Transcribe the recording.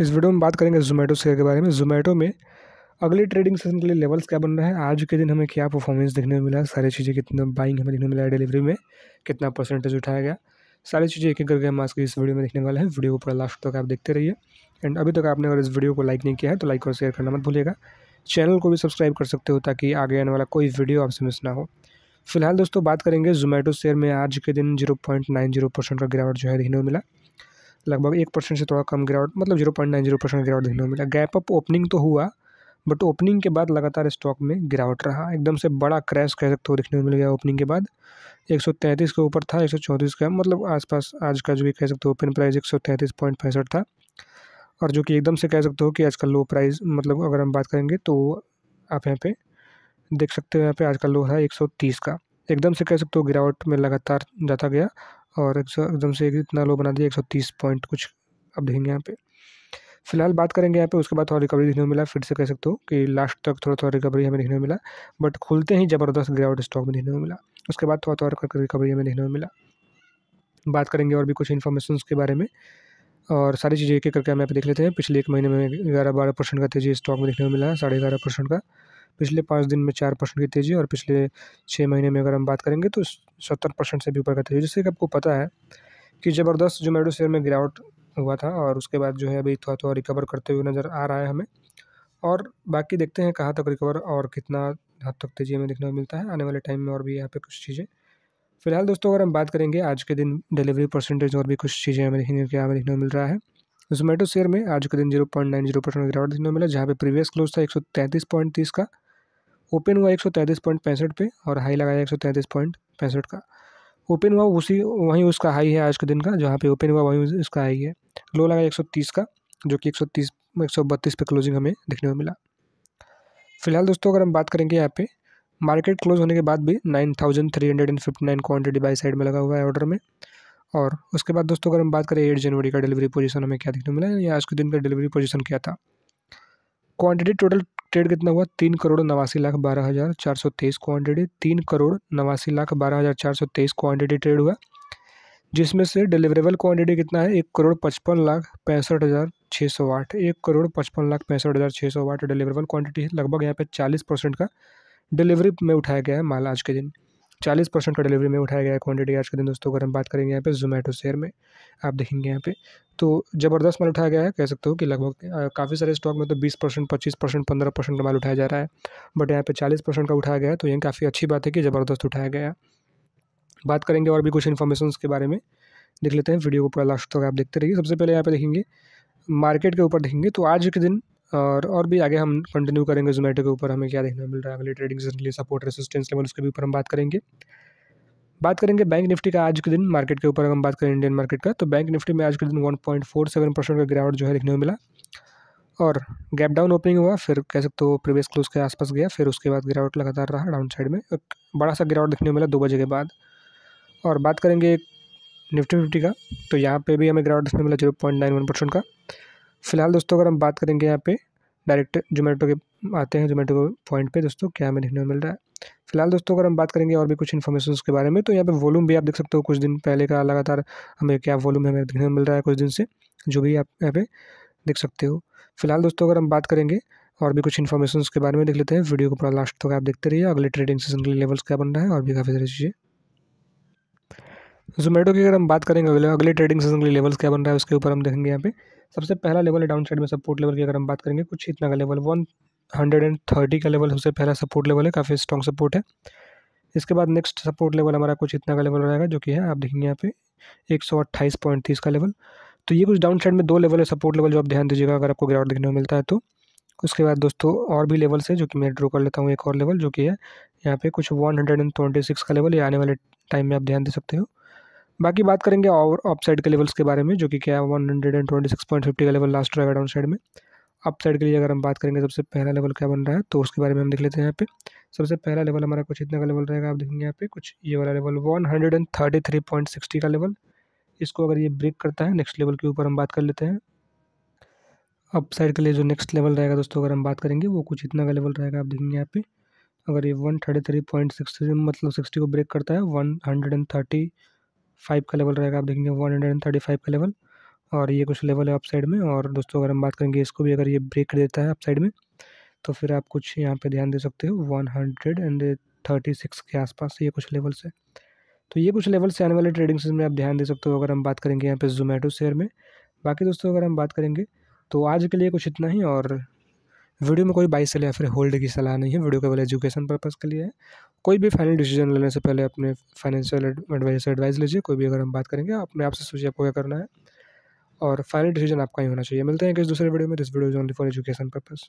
इस वीडियो में बात करेंगे जोमेटो शेयर के बारे में जोमेटो में अगले ट्रेडिंग सेशन के लिए लेवल्स क्या बन रहा है आज के दिन हमें क्या परफॉर्मेंस देखने में मिला सारी चीज़ें कितना बाइंग हमें देखने मिला है डिलीवरी में कितना परसेंटेज उठाया गया सारी चीज़ें एक एक करके हम आज के इस वीडियो में देखने वाले हैं वीडियो को पूरा लास्ट तक आप देखते रहिए एंड अभी तक आपने अगर इस वीडियो को लाइक नहीं किया है तो लाइक और शेयर करना मत भूलिएगा चैनल को भी सब्सक्राइब कर सकते हो ताकि आगे आने वाला कोई वीडियो आपसे मिस ना हो फिलहाल दोस्तों बात करेंगे जोमेटो शेयर में आज के दिन zero point nine zero percent का गिरावट जो है देखने को मिला लगभग एक परसेंट से थोड़ा कम गिरावट मतलब zero point nine zero percent गिरावट देखने को मिला गैप अप ओपनिंग तो हुआ बट ओपनिंग के बाद लगातार स्टॉक में गिरावट रहा एकदम से बड़ा क्रैश कह सकते हो देखने को मिल गया ओपनिंग के बाद तैंतीस के ऊपर था 134 का मतलब आसपास आज का जो भी कह सकते हो ओपन प्राइस एक था और जो कि एकदम से कह सकते हो कि आज का लो प्राइस मतलब अगर हम बात करेंगे तो आप यहाँ पे देख सकते हो यहाँ पे आज का लो है तीस का एकदम से कह सकते हो गिरावट में लगातार जाता गया और एक सौ एकदम से इतना लो बना दिया एक सौ तीस पॉइंट कुछ अब देखेंगे यहाँ पे फिलहाल बात करेंगे यहाँ पे उसके बाद थोड़ा रिकवरी देखने को मिला फिर से कह सकते हो कि लास्ट तक थोड़ा थोड़ा रिकवरी हमें देखने को मिला बट खुलते ही ज़बरदस्त गिरावट स्टॉक में देखने को मिला उसके बाद थोड़ा थोड़ा करके रिकवरी हमें देखने को मिला बात करेंगे और भी कुछ इन्फॉर्मेशन के बारे में और सारी चीज़ें एक एक करके हम यहाँ पे देख लेते हैं पिछले एक महीने में ग्यारह बारह परसेंट का तेजी स्टॉक में देखने को मिला है साढ़े ग्यारह परसेंट का पिछले पाँच दिन में चार परसेंट की तेज़ी और पिछले छः महीने में अगर हम बात करेंगे तो सत्तर परसेंट से भी ऊपर का तेज़ी जैसे कि आपको पता है कि ज़बरदस्त जोमेटो शेयर में गिरावट हुआ था और उसके बाद जो है अभी थोड़ा थोड़ा रिकवर करते हुए नज़र आ रहा है हमें और बाकी देखते हैं कहाँ तक रिकवर और कितना हद तक तेज़ी हमें देखने को मिलता है आने वाले टाइम में और भी यहाँ पर कुछ चीज़ें फिलहाल दोस्तों अगर हम बात करेंगे आज के दिन डिलीवरी परसेंटेज और भी कुछ चीज़ें हमें देखेंगे क्या हमें देखने को मिल रहा है जोमेटो शेयर में आज के दिन zero point nine zero percent गिरावट देखने को मिला जहाँ पे प्रीवियस क्लोज था एक सौ तैंतीस पॉइंट तीस का ओपन हुआ एक सौ तैंतीस पॉइंट पैंसठ पे और हाई लगाया एक सौ तैंतीस पॉइंट पैंसठ का ओपन हुआ उसी वहीं उसका हाई है आज के दिन का जहाँ पे ओपन हुआ वहीं उसका हाई है लो लगाया एक सौ तीस का जो कि एक सौ तीस एक सौ बत्तीस पे क्लोजिंग हमें देखने को मिला फिलहाल दोस्तों अगर हम बात करेंगे यहाँ पे मार्केट क्लोज होने के बाद भी nine thousand three hundred and fifty nine quantity buy side में लगा हुआ है ऑर्डर में और उसके बाद दोस्तों अगर हम बात करें एट जनवरी का डिलीवरी पोजीशन हमें क्या देखने को मिला या आज के दिन का डिलीवरी पोजीशन क्या था क्वांटिटी टोटल ट्रेड कितना हुआ तीन करोड़ नवासी लाख बारह हज़ार चार सौ तेईस क्वान्टिटी तीन करोड़ नवासी लाख बारह हज़ार चार सौ तेईस क्वान्टिटी ट्रेड हुआ जिसमें से डिलीवरेबल क्वांटिटी कितना है एक करोड़ पचपन लाख पैंसठ हज़ार छः सौ आठ एक करोड़ पचपन लाख पैंसठ हज़ार छः सौ आठ डिलीवरेबल क्वान्टिटी है लगभग यहाँ पर चालीस परसेंट का डिलीवरी में उठाया गया है माल आज के दिन चालीस परसेंट का डिलीवरी में उठाया गया है क्वान्टिटी आज के दिन दोस्तों अगर हम बात करेंगे यहाँ पे जोमेटो शेयर में आप देखेंगे यहाँ पे तो ज़बरदस्त माल उठाया गया है कह सकते हो कि लगभग काफ़ी सारे स्टॉक में तो बीस परसेंट पच्चीस परसेंट पंद्रह परसेंट का माल उठाया जा रहा है बट यहाँ पे चालीस परसेंट का उठाया गया तो यही काफ़ी अच्छी बात है कि ज़बरदस्त उठाया गया बात करेंगे और भी कुछ इन्फॉर्मेशन के बारे में देख लेते हैं वीडियो को पूरा लास्ट तक आप देखते रहिए सबसे पहले यहाँ पर देखेंगे मार्केट के ऊपर देखेंगे तो आज के दिन और और भी आगे हम कंटिन्यू करेंगे जोमेटो के ऊपर हमें क्या देखने मिल रहा है अगली ट्रेडिंग सीजन के लिए सपोर्ट रेसिस्टेंस लेवल उसके भी ऊपर हम बात करेंगे बात करेंगे बैंक निफ्टी का आज के दिन मार्केट के ऊपर हम बात करें इंडियन मार्केट का तो बैंक निफ्टी में आज के दिन सेवन परसेंट का गिरावट जो है देखने को मिला और गैप डाउन ओपनिंग हुआ फिर कह सकते हो प्रीवियस क्लोज के आसपास गया फिर उसके बाद गिरावट लगातार रहा डाउन साइड में एक बड़ा सा गिरावट देखने को मिला दो बजे के बाद और बात करेंगे निफ्टी फिफ्टी का तो यहाँ पे भी हमें गिरावट देखने मिला zero point nine one percent का फिलहाल दोस्तों अगर हम बात करेंगे यहाँ पे डायरेक्ट जोमेटो के आते हैं जोमेटो पॉइंट पे दोस्तों क्या हमें देखने को मिल रहा है फिलहाल दोस्तों अगर हम बात करेंगे और भी कुछ इन्फॉर्मेशन उसके बारे में तो यहाँ पे वॉलूम भी आप देख सकते हो कुछ दिन पहले का लगातार हमें क्या वॉलूम हमें देखने को मिल रहा है कुछ दिन से जो भी आप यहाँ पे देख सकते हो फिलहाल दोस्तों अगर हम बात करेंगे और भी कुछ इन्फॉर्मेशन के बारे में देख लेते हैं वीडियो को पूरा लास्ट तक तो आप देखते रहिए अगले ट्रेडिंग सेशन के लेवल्स क्या बन रहा है और भी काफ़ी सारी चीज़ें जोमेटो की अगर हम बात करेंगे अगले अगले ट्रेडिंग सीजन के लेवल्स क्या बन रहा है उसके ऊपर हम देखेंगे यहाँ पे सबसे पहला लेवल है डाउन साइड में सपोर्ट लेवल की अगर हम बात करेंगे कुछ इतना का level one hundred and thirty का लेवल सबसे पहला सपोर्ट लेवल है काफ़ी स्ट्रॉन्ग सपोर्ट है इसके बाद नेक्स्ट सपोर्ट लेवल हमारा कुछ इतना का लेवल रहेगा जो कि है आप देखेंगे यहाँ पे एक सौ अट्ठाईस पॉइंट तीस का लेवल तो ये कुछ डाउन साइड में दो लेवल है सपोर्ट लेवल जो आप ध्यान दीजिएगा अगर आपको ग्राउंड देखने को मिलता है तो उसके बाद दोस्तों और भी लेवल्स है जो कि मैं ड्रो कर लेता हूँ एक और लेवल जो कि है यहाँ पे कुछ one hundred and twenty six का लेवल ये आने वाले टाइम में आप ध्यान दे सकते हो बाकी बात करेंगे और अप साइड के लेवल्स के बारे में जो कि क्या है one hundred and twenty six point fifty का लेवल लास्ट रहेगा डाउन साइड में अप साइड के लिए अगर हम बात करेंगे सबसे पहला लेवल क्या बन रहा है तो उसके बारे में हम देख लेते हैं यहाँ पे सबसे पहला लेवल हमारा कुछ इतना का लेवल रहेगा आप देखेंगे यहाँ पे कुछ ये वाला level one hundred and thirty three point sixty का लेवल इसको अगर ये ब्रेक करता है नेक्स्ट लेवल के ऊपर हम बात कर लेते हैं अप साइड के लिए जो नेक्स्ट लेवल रहेगा दोस्तों अगर हम बात करेंगे वो कुछ इतना का लेवल रहेगा आप देखेंगे यहाँ पे अगर ये one thirty three point sixty मतलब सिक्सटी को ब्रेक करता है one hundred and thirty five का लेवल रहेगा आप देखेंगे one hundred and thirty five का लेवल और ये कुछ लेवल है अप साइड में और दोस्तों अगर हम बात करेंगे इसको भी अगर ये ब्रेक कर देता है अप साइड में तो फिर आप कुछ यहाँ पे ध्यान दे सकते हो one hundred and thirty six के आसपास ये कुछ लेवल्स है तो ये कुछ लेवल्स आने वाले ट्रेडिंग में आप ध्यान दे सकते हो अगर हम बात करेंगे यहाँ पर जोमेटो शेयर में बाकी दोस्तों अगर हम बात करेंगे तो आज के लिए कुछ इतना ही और वीडियो में कोई बाई सेल या फिर होल्ड की सलाह नहीं है वीडियो केवल एजुकेशन पर्पज़ के लिए है कोई भी फाइनल डिसीजन लेने से पहले अपने फाइनेंशियल एडवाइजर से एडवाइस लीजिए कोई भी अगर हम बात करेंगे अपने आप से सोचिए आपको क्या करना है और फाइनल डिसीजन आपका ही होना चाहिए मिलते हैं किस दूसरे वीडियो में this video is only for education purpose